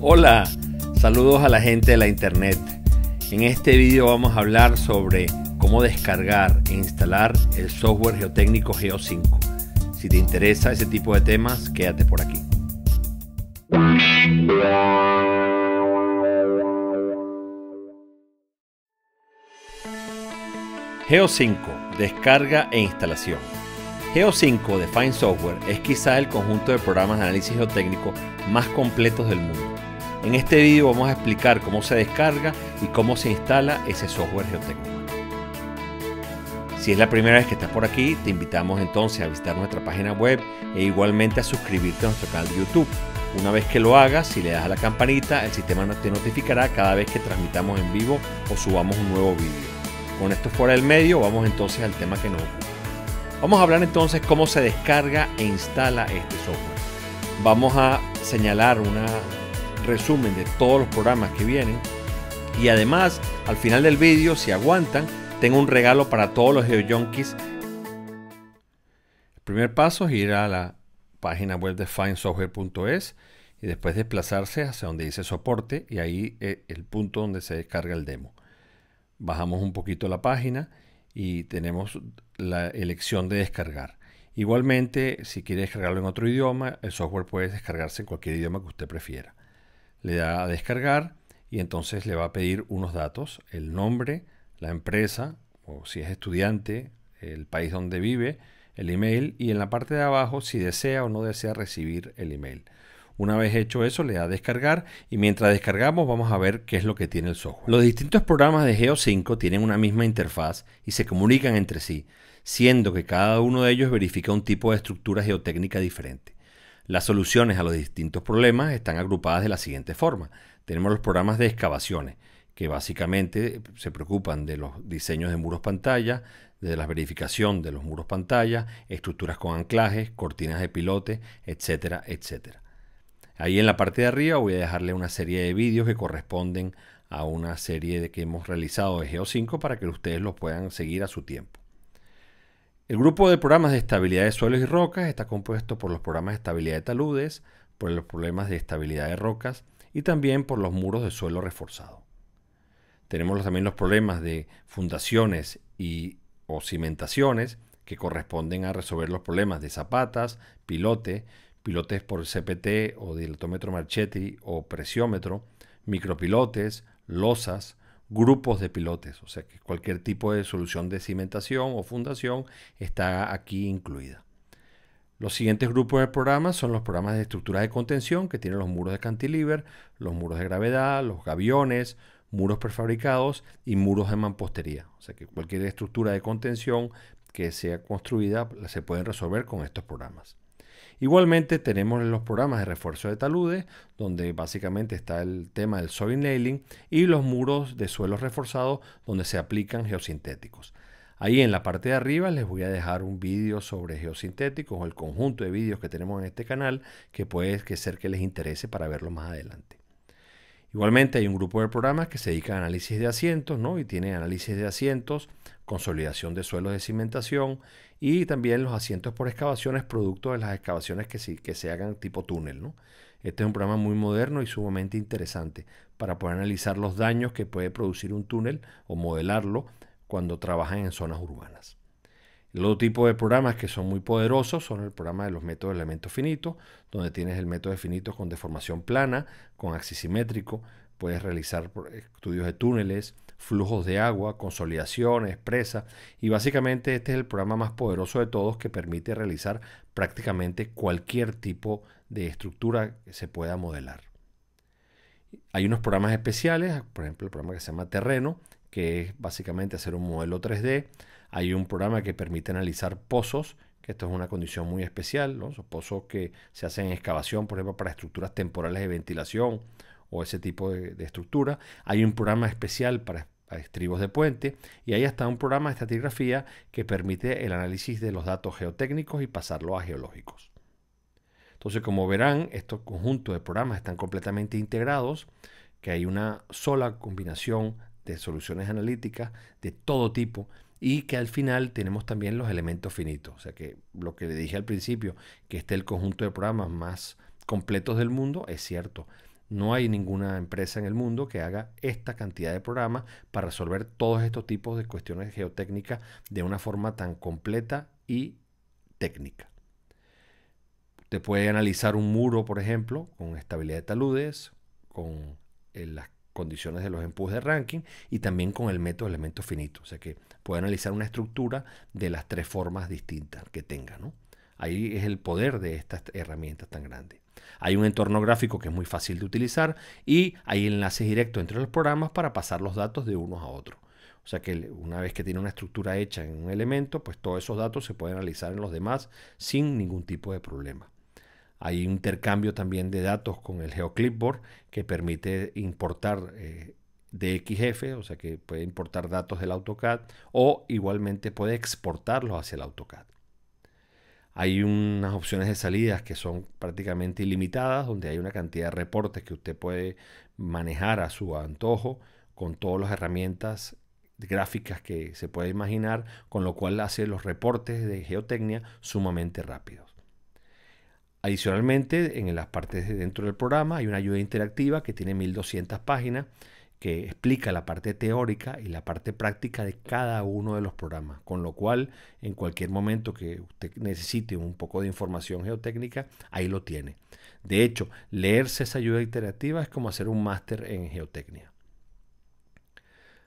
Hola, saludos a la gente de la internet. En este video vamos a hablar sobre cómo descargar e instalar el software geotécnico Geo5. Si te interesa ese tipo de temas, quédate por aquí. Geo5, descarga e instalación. Geo5 Define Software es quizá el conjunto de programas de análisis geotécnico más completos del mundo en este vídeo vamos a explicar cómo se descarga y cómo se instala ese software geotécnico. Si es la primera vez que estás por aquí, te invitamos entonces a visitar nuestra página web e igualmente a suscribirte a nuestro canal de YouTube. Una vez que lo hagas, si le das a la campanita, el sistema te notificará cada vez que transmitamos en vivo o subamos un nuevo vídeo. Con esto fuera del medio, vamos entonces al tema que nos ocupa. Vamos a hablar entonces cómo se descarga e instala este software. Vamos a señalar una resumen de todos los programas que vienen. Y además, al final del vídeo, si aguantan, tengo un regalo para todos los geoyonkeys. El primer paso es ir a la página web de findsoftware.es y después desplazarse hacia donde dice soporte y ahí es eh, el punto donde se descarga el demo. Bajamos un poquito la página y tenemos la elección de descargar. Igualmente, si quiere descargarlo en otro idioma, el software puede descargarse en cualquier idioma que usted prefiera le da a descargar y entonces le va a pedir unos datos, el nombre, la empresa, o si es estudiante, el país donde vive, el email y en la parte de abajo si desea o no desea recibir el email. Una vez hecho eso, le da a descargar y mientras descargamos vamos a ver qué es lo que tiene el software. Los distintos programas de Geo5 tienen una misma interfaz y se comunican entre sí, siendo que cada uno de ellos verifica un tipo de estructura geotécnica diferente. Las soluciones a los distintos problemas están agrupadas de la siguiente forma. Tenemos los programas de excavaciones, que básicamente se preocupan de los diseños de muros pantalla, de la verificación de los muros pantalla, estructuras con anclajes, cortinas de pilote, etcétera, etcétera. Ahí en la parte de arriba voy a dejarle una serie de vídeos que corresponden a una serie de que hemos realizado de Geo5 para que ustedes los puedan seguir a su tiempo. El grupo de programas de estabilidad de suelos y rocas está compuesto por los programas de estabilidad de taludes, por los problemas de estabilidad de rocas y también por los muros de suelo reforzado. Tenemos también los problemas de fundaciones y o cimentaciones que corresponden a resolver los problemas de zapatas, pilote, pilotes por CPT o dilatómetro marchetti o presiómetro, micropilotes, losas, grupos de pilotes, o sea que cualquier tipo de solución de cimentación o fundación está aquí incluida. Los siguientes grupos de programas son los programas de estructuras de contención que tienen los muros de cantilever, los muros de gravedad, los gaviones, muros prefabricados y muros de mampostería. O sea que cualquier estructura de contención que sea construida se pueden resolver con estos programas. Igualmente tenemos los programas de refuerzo de taludes, donde básicamente está el tema del soil nailing y los muros de suelos reforzados donde se aplican geosintéticos. Ahí en la parte de arriba les voy a dejar un vídeo sobre geosintéticos o el conjunto de vídeos que tenemos en este canal que puede ser que les interese para verlo más adelante. Igualmente hay un grupo de programas que se dedica a análisis de asientos, ¿no? Y tiene análisis de asientos, consolidación de suelos de cimentación y también los asientos por excavaciones, producto de las excavaciones que se, que se hagan tipo túnel, ¿no? Este es un programa muy moderno y sumamente interesante para poder analizar los daños que puede producir un túnel o modelarlo cuando trabajan en zonas urbanas. El otro tipo de programas que son muy poderosos son el programa de los métodos de elementos finitos, donde tienes el método de finitos con deformación plana, con axis simétrico, puedes realizar estudios de túneles, flujos de agua, consolidaciones, presas, y básicamente este es el programa más poderoso de todos que permite realizar prácticamente cualquier tipo de estructura que se pueda modelar. Hay unos programas especiales, por ejemplo el programa que se llama Terreno, que es básicamente hacer un modelo 3D, hay un programa que permite analizar pozos, que esto es una condición muy especial, pozos que se hacen en excavación, por ejemplo, para estructuras temporales de ventilación o ese tipo de, estructura. Hay un programa especial para estribos de puente y ahí está un programa de estratigrafía que permite el análisis de los datos geotécnicos y pasarlo a geológicos. Entonces, como verán, estos conjuntos de programas están completamente integrados, que hay una sola combinación de soluciones analíticas de todo tipo y que al final tenemos también los elementos finitos. O sea que lo que le dije al principio, que este es el conjunto de programas más completos del mundo, es cierto. No hay ninguna empresa en el mundo que haga esta cantidad de programas para resolver todos estos tipos de cuestiones geotécnicas de una forma tan completa y técnica. Usted puede analizar un muro, por ejemplo, con estabilidad de taludes, con las condiciones de los empujes de ranking y también con el método de elementos finitos. O sea que puede analizar una estructura de las tres formas distintas que tenga. ¿no? Ahí es el poder de estas herramientas tan grandes. Hay un entorno gráfico que es muy fácil de utilizar y hay enlaces directos entre los programas para pasar los datos de unos a otros. O sea que una vez que tiene una estructura hecha en un elemento, pues todos esos datos se pueden analizar en los demás sin ningún tipo de problema. Hay intercambio también de datos con el GeoClipboard que permite importar eh, DXF, o sea que puede importar datos del AutoCAD o igualmente puede exportarlos hacia el AutoCAD. Hay unas opciones de salidas que son prácticamente ilimitadas, donde hay una cantidad de reportes que usted puede manejar a su antojo con todas las herramientas gráficas que se puede imaginar, con lo cual hace los reportes de geotecnia sumamente rápidos. Adicionalmente, en las partes de dentro del programa hay una ayuda interactiva que tiene 1200 páginas que explica la parte teórica y la parte práctica de cada uno de los programas, con lo cual en cualquier momento que usted necesite un poco de información geotécnica, ahí lo tiene. De hecho, leerse esa ayuda interactiva es como hacer un máster en geotecnia.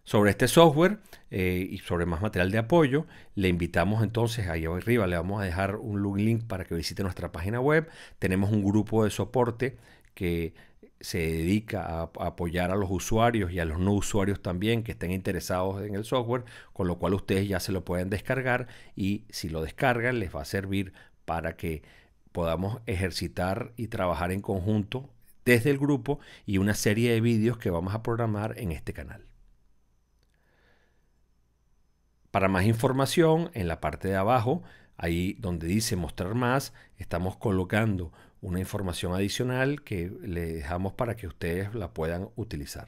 Sobre este software eh, y sobre más material de apoyo, le invitamos entonces ahí arriba, le vamos a dejar un link para que visite nuestra página web. Tenemos un grupo de soporte que se dedica a, a, apoyar a los usuarios y a los no usuarios también que estén interesados en el software, con lo cual ustedes ya se lo pueden descargar y si lo descargan les va a servir para que podamos ejercitar y trabajar en conjunto desde el grupo y una serie de vídeos que vamos a programar en este canal. Para más información, en la parte de abajo, ahí donde dice mostrar más, estamos colocando una información adicional que le dejamos para que ustedes la puedan utilizar.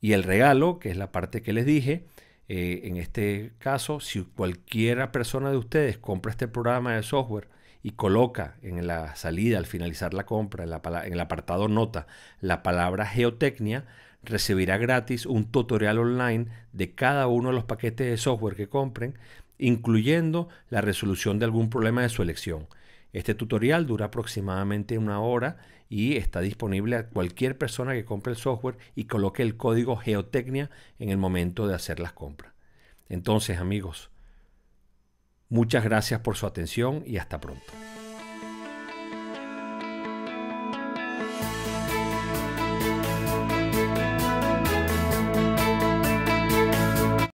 Y el regalo, que es la parte que les dije, eh, en este caso, si cualquiera persona de ustedes compra este programa de software y coloca en la salida, al finalizar la compra, en, en el apartado nota, la palabra geotecnia, recibirá gratis un tutorial online de cada uno de los paquetes de software que compren, incluyendo la resolución de algún problema de su elección. Este tutorial dura aproximadamente una hora y está disponible a cualquier persona que compre el software y coloque el código Geotecnia en el momento de hacer las compras. Entonces, amigos, muchas gracias por su atención y hasta pronto.